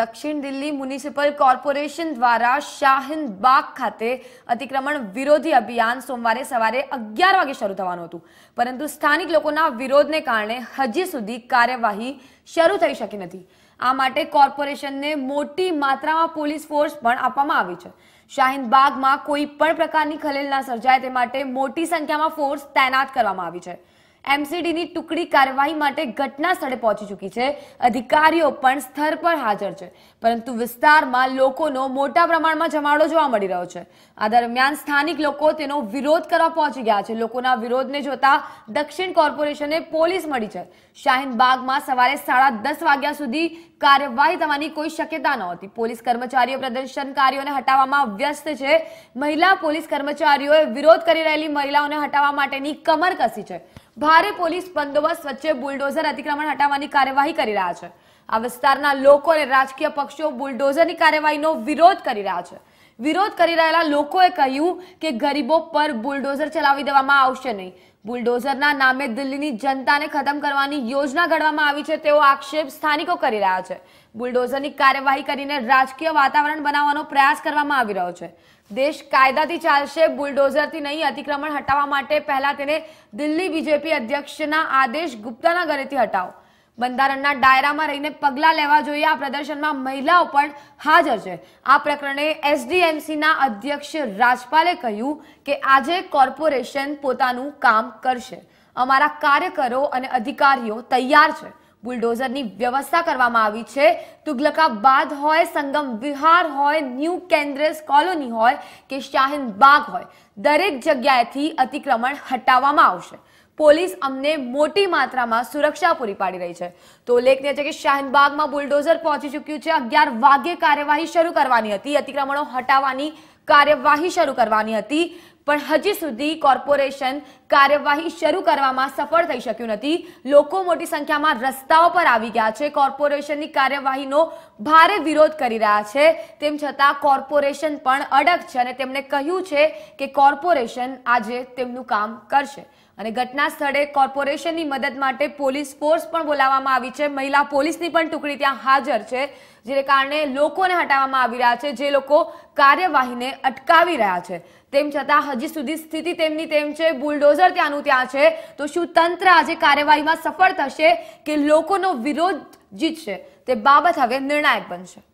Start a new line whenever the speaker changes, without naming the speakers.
દક્ષિણ Delhi municipal corporation દ્વારા શાહીન બાગ ખાતે અતિક્રમણ વિરોધી અભિયાન સોમવારે સવારે અગિયાર વાગે શરૂ થવાનું હતું પરંતુ સ્થાનિક લોકોના વિરોધને કારણે હજી સુધી કાર્યવાહી શરૂ થઈ શકી નથી આ માટે કોર્પોરેશનને મોટી માત્રામાં પોલીસ ફોર્સ પણ આપવામાં આવી છે શાહીન બાગમાં કોઈ પણ પ્રકારની ખલેલ ના સર્જાય તે માટે મોટી સંખ્યામાં ફોર્સ તૈનાત કરવામાં આવી છે એમસીડીની ટુકડી કાર્યવાહી માટે ઘટના સ્થળે પહોંચી ચૂકી છે અધિકારીઓ પણ સ્થળ પર હાજર છે પરંતુ વિસ્તારમાં લોકોનો મોટા પ્રમાણમાં જમાડો જોવા મળી રહ્યો છે આ દરમિયાન સ્થાનિક લોકો તેનો વિરોધ કરવા પહોંચી ગયા છે લોકોના વિરોધને જોતા દક્ષિણ કોર્પોરેશને પોલીસ મળી છે શાહીન બાગમાં સવારે સાડા દસ વાગ્યા સુધી કાર્યવાહી થવાની કોઈ શક્યતા નહોતી પોલીસ કર્મચારીઓ પ્રદર્શનકારીઓને હટાવવામાં વ્યસ્ત છે મહિલા પોલીસ કર્મચારીઓએ વિરોધ કરી રહેલી મહિલાઓને હટાવવા માટેની કમર કસી છે ભારે પોલીસ બંદોબસ્ત વચ્ચે બુલડોઝર અતિક્રમણ હટાવવાની કાર્યવાહી કરી રહ્યા છે આ વિસ્તારના લોકો અને રાજકીય પક્ષો બુલડોઝરની કાર્યવાહીનો વિરોધ કરી રહ્યા છે વિરોધ કરી રહેલા લોકોએ કહ્યું કે ગરીબો પર બુલડોઝર ચલાવી દેવામાં આવશે નહીં બુલડોઝરના નામે દિલ્હીની જનતાને ખતમ કરવાની યોજના ઘડવામાં આવી છે તેવો આક્ષેપ સ્થાનિકો કરી રહ્યા છે બુલડોઝરની કાર્યવાહી કરીને રાજકીય વાતાવરણ બનાવવાનો પ્રયાસ કરવામાં આવી રહ્યો છે દેશ કાયદાથી ચાલશે બુલડોઝરથી નહીં અતિક્રમણ હટાવવા માટે પહેલા તેને દિલ્હી બીજેપી અધ્યક્ષના આદેશ ગુપ્તાના ઘરેથી હટાવો બંધારણના ડાયરામાં રહીને પગલાં લેવા જોઈએ આ પ્રદર્શનમાં મહિલાઓ પણ હાજર છે આ પ્રકરણે એસડીએમસીના અધ્યક્ષ રાજપાલે કહ્યું કે આજે કોર્પોરેશન પોતાનું કામ કરશે અમારા કાર્યકરો અને અધિકારીઓ તૈયાર છે બુલડોઝરની વ્યવસ્થા કરવામાં આવી છે તુગલકાબાદ હોય સંગમ વિહાર હોય ન્યૂ કેન્દ્રેસ કોલોની હોય કે શાહીન બાગ હોય દરેક જગ્યાએથી અતિક્રમણ હટાવવામાં આવશે પોલીસ અમને મોટી માત્રામાં સુરક્ષા પૂરી પાડી રહી છે તો ઉલ્લેખનીય છે કે શાહીનબાગમાં બુલડોઝર પહોંચી ચૂક્યું છે અગિયાર વાગે કાર્યવાહી શરૂ કરવાની હતી અતિક્રમણો હટાવવાની કાર્યવાહી શરૂ કરવાની હતી પણ હજી સુધી કોર્પોરેશન કાર્યવાહી શરૂ કરવામાં સફળ થઈ શક્યું નથી લોકો મોટી સંખ્યામાં રસ્તાઓ પર આવી ગયા છે કોર્પોરેશનની કાર્યવાહીનો ભારે વિરોધ કરી રહ્યા છે તેમ છતાં કોર્પોરેશન પણ અડગ છે અને તેમણે કહ્યું છે કે કોર્પોરેશન આજે તેમનું કામ કરશે અને ઘટના સ્થળે કોર્પોરેશનની મદદ માટે પોલીસ ફોર્સ પણ બોલાવવામાં આવી છે મહિલા પોલીસની પણ ટુકડી ત્યાં હાજર છે જેને કારણે લોકોને હટાવવામાં આવી રહ્યા છે જે લોકો કાર્યવાહીને અટકાવી રહ્યા છે તેમ છતાં હજી સુધી સ્થિતિ તેમની તેમ છે બુલડોઝર ત્યાંનું ત્યાં છે તો શું તંત્ર આજે કાર્યવાહીમાં સફળ થશે કે લોકોનો વિરોધ જીતશે તે બાબત હવે નિર્ણાયક બનશે